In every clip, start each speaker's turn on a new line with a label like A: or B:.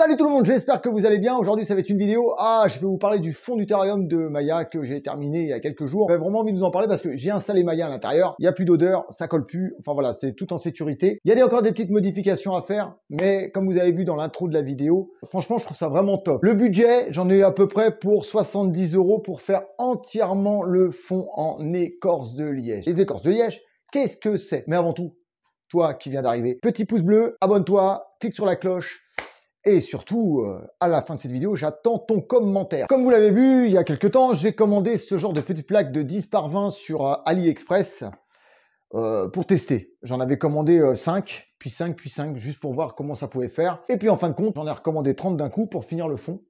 A: Salut tout le monde, j'espère que vous allez bien. Aujourd'hui, ça va être une vidéo. Ah, je vais vous parler du fond du terrarium de Maya que j'ai terminé il y a quelques jours. J'avais vraiment envie de vous en parler parce que j'ai installé Maya à l'intérieur. Il n'y a plus d'odeur, ça colle plus. Enfin voilà, c'est tout en sécurité. Il y a encore des petites modifications à faire, mais comme vous avez vu dans l'intro de la vidéo, franchement, je trouve ça vraiment top. Le budget, j'en ai eu à peu près pour 70 euros pour faire entièrement le fond en écorce de liège. Les écorces de liège, qu'est-ce que c'est Mais avant tout, toi qui viens d'arriver, petit pouce bleu, abonne-toi, clique sur la cloche. Et surtout, euh, à la fin de cette vidéo, j'attends ton commentaire. Comme vous l'avez vu, il y a quelques temps, j'ai commandé ce genre de petite plaque de 10 par 20 sur euh, AliExpress euh, pour tester. J'en avais commandé 5, puis 5, puis 5, juste pour voir comment ça pouvait faire. Et puis en fin de compte, j'en ai recommandé 30 d'un coup pour finir le fond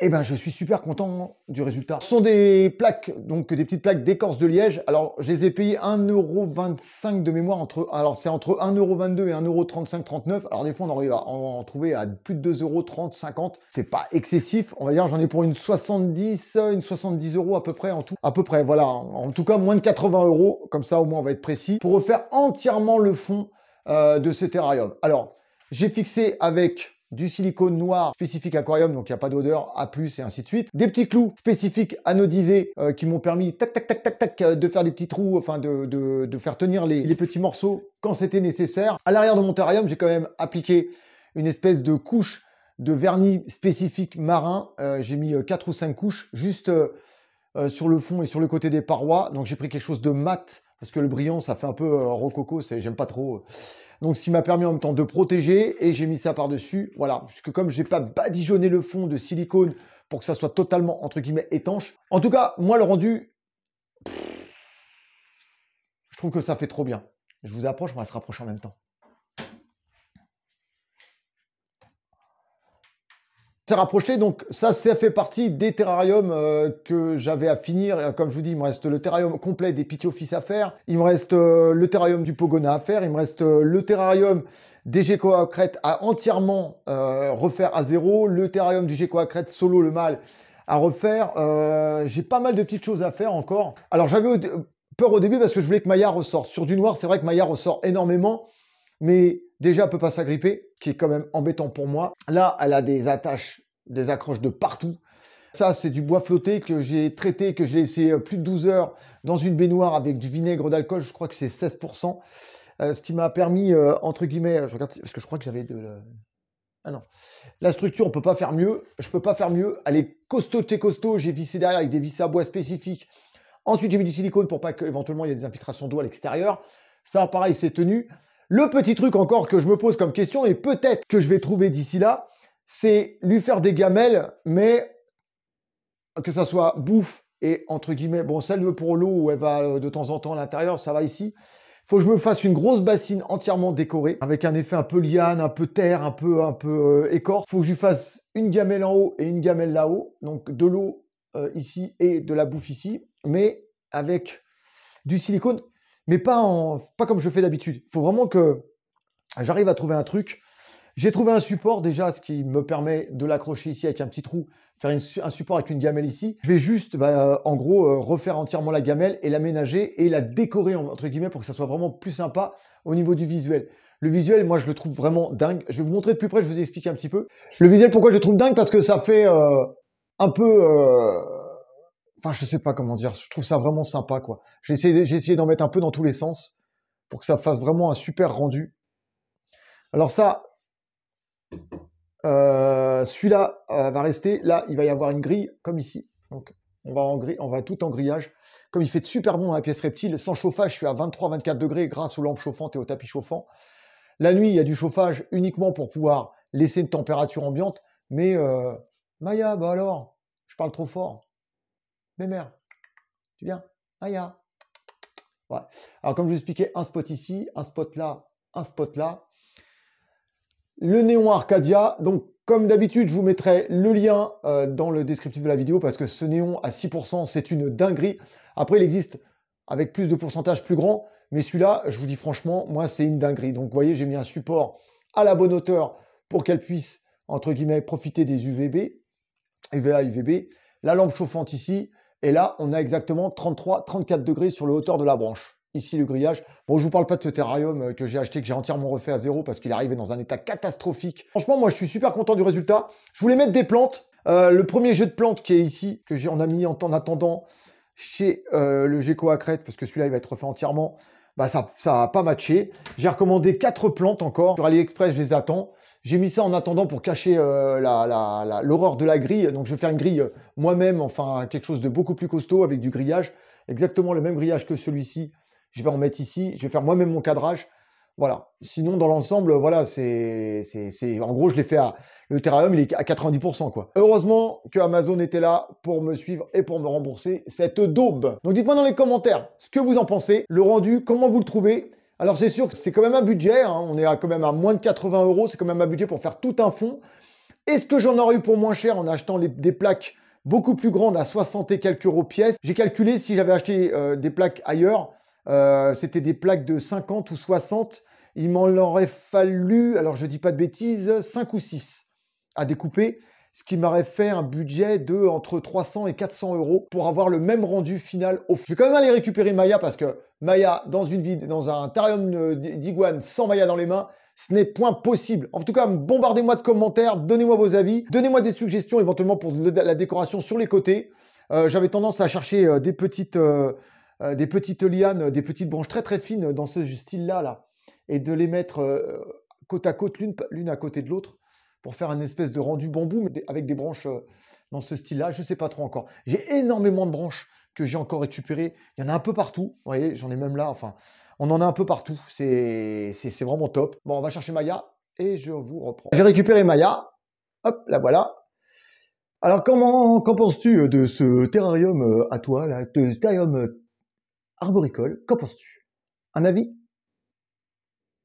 A: eh ben, je suis super content du résultat. Ce sont des plaques, donc des petites plaques d'écorce de liège. Alors, je les ai payées 1,25€ de mémoire. entre. Alors, c'est entre 1,22€ et 1,35€, 39. Alors, des fois, on arrive à en, trouver à plus de 2,30€, 50. C'est pas excessif. On va dire, j'en ai pour une 70, une 70 euros à peu près en tout. À peu près, voilà. En tout cas, moins de 80 euros. Comme ça, au moins, on va être précis. Pour refaire entièrement le fond euh, de ce terrarium. Alors, j'ai fixé avec du silicone noir spécifique aquarium, donc il n'y a pas d'odeur, A+, et ainsi de suite. Des petits clous spécifiques anodisés euh, qui m'ont permis, tac, tac, tac, tac, tac, euh, de faire des petits trous, enfin de, faire tenir les, petits morceaux quand c'était nécessaire. À l'arrière de mon terrarium, j'ai quand même appliqué une espèce de couche de vernis spécifique marin. Euh, j'ai mis 4 ou 5 couches juste sur le fond et sur le côté des parois. Donc j'ai pris quelque chose de mat parce que le brillant, ça fait un peu rococo, j'aime pas trop. Donc, ce qui m'a permis en même temps de protéger et j'ai mis ça par-dessus. Voilà. Puisque comme je n'ai pas badigeonné le fond de silicone pour que ça soit totalement, entre guillemets, étanche. En tout cas, moi, le rendu, je trouve que ça fait trop bien. Je vous approche, on va se rapprocher en même temps. C'est rapproché. Donc ça, ça fait partie des terrariums euh, que j'avais à finir. Comme je vous dis, il me reste le terrarium complet des Office à faire. Il me reste euh, le terrarium du Pogona à faire. Il me reste euh, le terrarium des Gekoa Crête à entièrement refaire à zéro. Le terrarium du à Crète solo le mal, à refaire. J'ai pas mal de petites choses à faire encore. Alors j'avais peur au début parce que je voulais que Maya ressorte. Sur du noir, c'est vrai que Maya ressort énormément. Mais Déjà, elle peut pas s'agripper, qui est quand même embêtant pour moi. Là, elle a des attaches, des accroches de partout. Ça, c'est du bois flotté que j'ai traité, que j'ai laissé euh, plus de 12 heures dans une baignoire avec du vinaigre d'alcool. Je crois que c'est 16%. Euh, ce qui m'a permis, euh, entre guillemets, je regarde, parce que je crois que j'avais de la... Ah non. La structure, on peut pas faire mieux. Je peux pas faire mieux. Elle est costaud chez costaud. J'ai vissé derrière avec des vis à bois spécifiques. Ensuite, j'ai mis du silicone pour pas qu'éventuellement il y ait des infiltrations d'eau à l'extérieur. Ça, pareil, c'est tenu. Le petit truc encore que je me pose comme question, et peut-être que je vais trouver d'ici là, c'est lui faire des gamelles, mais que ça soit bouffe et entre guillemets, bon, celle pour l'eau où elle va euh, de temps en temps à l'intérieur, ça va ici. Faut que je me fasse une grosse bassine entièrement décorée, avec un effet un peu liane, un peu terre, un peu, un peu euh, écorce. Faut que je lui fasse une gamelle en haut et une gamelle là-haut, donc de l'eau euh, ici et de la bouffe ici, mais avec du silicone mais pas, en, pas comme je fais d'habitude. Il faut vraiment que j'arrive à trouver un truc. J'ai trouvé un support déjà, ce qui me permet de l'accrocher ici avec un petit trou, faire un support avec une gamelle ici. Je vais juste, bah, euh, en gros, euh, refaire entièrement la gamelle et l'aménager et la décorer, entre guillemets, pour que ça soit vraiment plus sympa au niveau du visuel. Le visuel, moi, je le trouve vraiment dingue. Je vais vous montrer de plus près, je vous explique un petit peu. Le visuel, pourquoi je le trouve dingue Parce que ça fait euh, un peu... Je je sais pas comment dire. Je trouve ça vraiment sympa, quoi. J'ai essayé, j'ai d'en mettre un peu dans tous les sens pour que ça fasse vraiment un super rendu. Alors ça, euh, celui-là euh, va rester. Là, il va y avoir une grille comme ici. Donc, on va, en on va tout en grillage. Comme il fait de super bon dans la pièce reptile, sans chauffage, je suis à 23-24 degrés grâce aux lampes chauffantes et au tapis chauffant. La nuit, il y a du chauffage uniquement pour pouvoir laisser une température ambiante. Mais euh, Maya, bah alors, je parle trop fort. Mémère, tu viens Aya ouais. Alors, comme je vous expliquais, un spot ici, un spot là, un spot là. Le néon Arcadia, donc comme d'habitude, je vous mettrai le lien euh, dans le descriptif de la vidéo parce que ce néon à 6%, c'est une dinguerie. Après, il existe avec plus de pourcentage plus grand, mais celui-là, je vous dis franchement, moi, c'est une dinguerie. Donc, vous voyez, j'ai mis un support à la bonne hauteur pour qu'elle puisse, entre guillemets, profiter des UVB, UVA, UVB. La lampe chauffante ici, et là, on a exactement 33, 34 degrés sur la hauteur de la branche. Ici, le grillage. Bon, je vous parle pas de ce terrarium euh, que j'ai acheté, que j'ai entièrement refait à zéro parce qu'il est arrivé dans un état catastrophique. Franchement, moi, je suis super content du résultat. Je voulais mettre des plantes. Euh, le premier jeu de plantes qui est ici, que j'ai en a mis en, attendant chez euh, le Gecko à crête parce que celui-là, il va être refait entièrement. Bah, ça ça pas matché. J'ai recommandé quatre plantes encore sur AliExpress, je les attends. J'ai mis ça en attendant pour cacher euh, l'horreur de la grille. Donc je vais faire une grille euh, moi-même, enfin quelque chose de beaucoup plus costaud avec du grillage, exactement le même grillage que celui-ci. Je vais en mettre ici, je vais faire moi-même mon cadrage voilà. Sinon, dans l'ensemble, voilà, c'est, c'est, en gros, je l'ai fait à, le Terrarium, il est à 90%, quoi. Heureusement que Amazon était là pour me suivre et pour me rembourser cette daube. Donc, dites-moi dans les commentaires ce que vous en pensez, le rendu, comment vous le trouvez. Alors, c'est sûr que c'est quand même un budget, hein. on est quand même à moins de 80 euros, c'est quand même un budget pour faire tout un fond. Est-ce que j'en aurais eu pour moins cher en achetant des plaques beaucoup plus grandes à 60 et quelques euros pièce J'ai calculé si j'avais acheté euh, des plaques ailleurs, euh, c'était des plaques de 50 ou 60. Il m'en aurait fallu, alors je dis pas de bêtises, 5 ou 6 à découper, ce qui m'aurait fait un budget de entre 300 et 400 euros pour avoir le même rendu final au Je vais quand même aller récupérer Maya parce que Maya dans une vide, dans un tarium euh, d'iguane sans Maya dans les mains, ce n'est point possible. En tout cas, bombardez-moi de commentaires, donnez-moi vos avis, donnez-moi des suggestions éventuellement pour la décoration sur les côtés. Euh, j'avais tendance à chercher des petites, euh, des petites lianes, des petites branches très très fines dans ce style-là, là, et de les mettre euh, côte à côte, l'une à côté de l'autre, pour faire un espèce de rendu bambou, mais avec des branches euh, dans ce style-là, je ne sais pas trop encore. J'ai énormément de branches que j'ai encore récupérées, il y en a un peu partout, vous voyez, j'en ai même là, enfin, on en a un peu partout, c'est vraiment top. Bon, on va chercher Maya, et je vous reprends. J'ai récupéré Maya, hop, la voilà, alors, comment qu'en penses-tu de ce terrarium à toi, là, de terrarium arboricole, qu'en penses-tu Un avis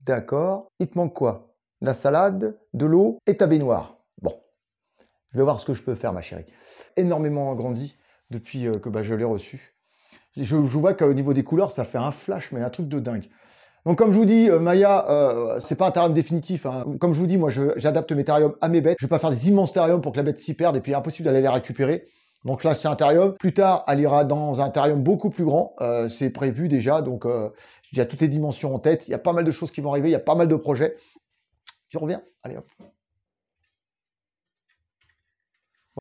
A: D'accord. Il te manque quoi La salade, de l'eau et ta baignoire. Bon, je vais voir ce que je peux faire, ma chérie. Énormément grandi depuis euh, que bah, je l'ai reçu. Je, vois qu'au niveau des couleurs, ça fait un flash, mais un truc de dingue. Donc comme je vous dis, euh, Maya, euh, c'est pas un terrarium définitif. Hein. Comme je vous dis, moi, j'adapte mes terrariums à mes bêtes. Je vais pas faire des immenses terrariums pour que la bête s'y perde et puis impossible d'aller les récupérer. Donc là, c'est un terrarium. Plus tard, elle ira dans un terrarium beaucoup plus grand. Euh, c'est prévu déjà, donc euh, j'ai déjà toutes les dimensions en tête. Il y a pas mal de choses qui vont arriver, il y a pas mal de projets. Tu reviens Allez hop.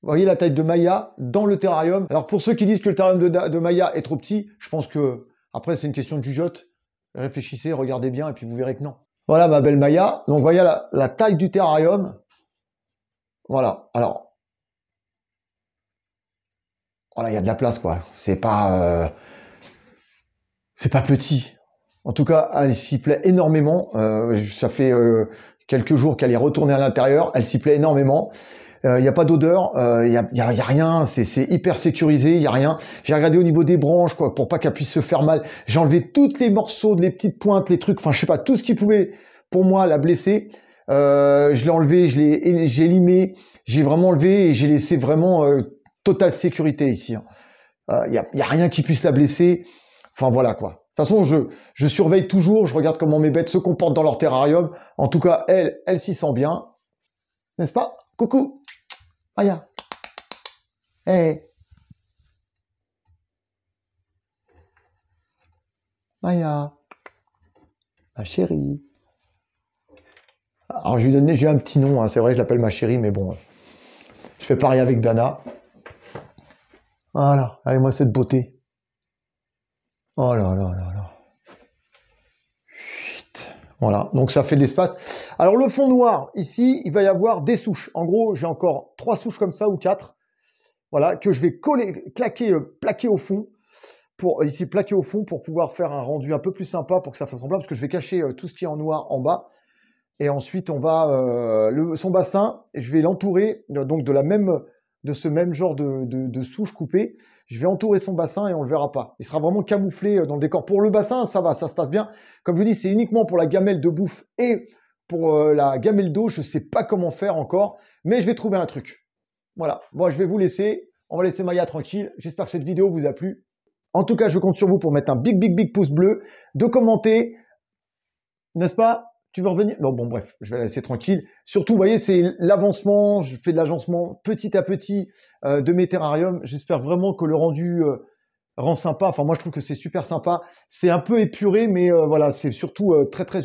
A: Vous voyez la taille de Maya dans le terrarium. Alors pour ceux qui disent que le terrarium de, Maya est trop petit, je pense que après c'est une question de jugeote. Réfléchissez, regardez bien et puis vous verrez que non. Voilà ma belle Maya. Donc voyez la, la taille du terrarium. Voilà. Alors voilà, il y a de la place, quoi. C'est pas, euh, c'est pas petit. En tout cas, elle s'y plaît énormément. Euh, ça fait euh, quelques jours qu'elle est retournée à l'intérieur. Elle s'y plaît énormément. Il n'y a pas d'odeur, il n'y a, rien, c'est hyper sécurisé, il n'y a rien. J'ai regardé au niveau des branches, quoi, pour pas qu'elle puisse se faire mal. J'ai enlevé tous les morceaux, de les petites pointes, les trucs, enfin, je sais pas, tout ce qui pouvait, pour moi, la blesser. je l'ai enlevé, je l'ai, j'ai limé, j'ai vraiment enlevé et j'ai laissé vraiment totale sécurité ici. Il hein. n'y euh, a, a, rien qui puisse la blesser. Enfin voilà quoi. De toute façon, je, surveille toujours, je regarde comment mes bêtes se comportent dans leur terrarium. En tout cas, elle, elle s'y sent bien. N'est-ce pas Coucou Aya Hey Maya, eh ma chérie. Alors je lui ai donné, j'ai un petit nom, hein. c'est vrai, je l'appelle ma chérie, mais bon, euh, je fais pareil avec Dana. Voilà, allez moi cette beauté. Oh là là là là. Voilà, donc ça fait de l'espace. Alors le fond noir, ici, il va y avoir des souches. En gros, j'ai encore trois souches comme ça ou quatre. Voilà, que je vais coller, claquer, euh, plaquer au fond. Pour, ici, plaquer au fond pour pouvoir faire un rendu un peu plus sympa pour que ça fasse semblable, parce que je vais cacher euh, tout ce qui est en noir en bas. Et ensuite, on va euh, son bassin, je vais l'entourer donc de la même de ce même genre de, souche coupée. Je vais entourer son bassin et on le verra pas. Il sera vraiment camouflé euh, dans le décor. Pour le bassin, ça va, ça se passe bien. Comme je vous dis, c'est uniquement pour la gamelle de bouffe et pour euh, la gamelle d'eau. Je sais pas comment faire encore, mais je vais trouver un truc. Voilà. Bon, je vais vous laisser. On va laisser Maya tranquille. J'espère que cette vidéo vous a plu. En tout cas, je compte sur vous pour mettre un big, big, big pouce bleu, de commenter, n'est-ce pas tu veux revenir Non, bon, bref, je vais laisser tranquille. Surtout, vous voyez, c'est l'avancement. Je fais de l'agencement petit à petit euh, de mes terrariums. J'espère vraiment que le rendu euh, rend sympa. Enfin, moi, je trouve que c'est super sympa. C'est un peu épuré, mais euh, voilà, c'est surtout très, très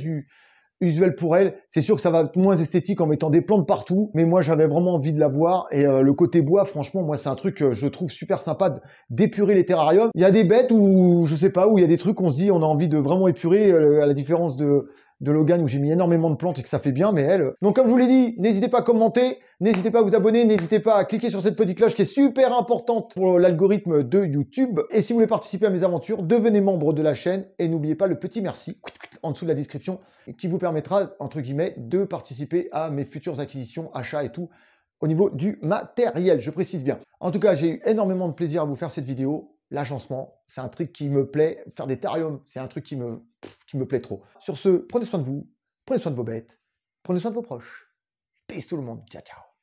A: usuel pour elle. C'est sûr que ça va être moins esthétique en mettant des plantes partout, mais moi, j'avais vraiment envie de la voir. Et le côté bois, franchement, moi, c'est un truc que je trouve super sympa d'épurer les terrariums. Il y a des bêtes où, je sais pas, où il y a des trucs on se dit, on a envie de vraiment épurer, à la différence de de Logan où j'ai mis énormément de plantes et que ça fait bien, mais elle. Euh. Donc comme je vous l'ai dit, n'hésitez pas à commenter, n'hésitez pas à vous abonner, n'hésitez pas à cliquer sur cette petite cloche qui est super importante pour l'algorithme de YouTube. Et si vous voulez participer à mes aventures, devenez membre de la chaîne et n'oubliez pas le petit merci en dessous de la description qui vous permettra, entre guillemets, de participer à mes futures acquisitions, achats et tout au niveau du matériel, je précise bien. En tout cas, j'ai eu énormément de plaisir à vous faire cette vidéo l'agencement, c'est un truc qui me plaît. Faire des thariums, c'est un truc qui me, qui me plaît trop. Sur ce, prenez soin de vous, prenez soin de vos bêtes, prenez soin de vos proches. Peace tout le monde. Ciao, ciao.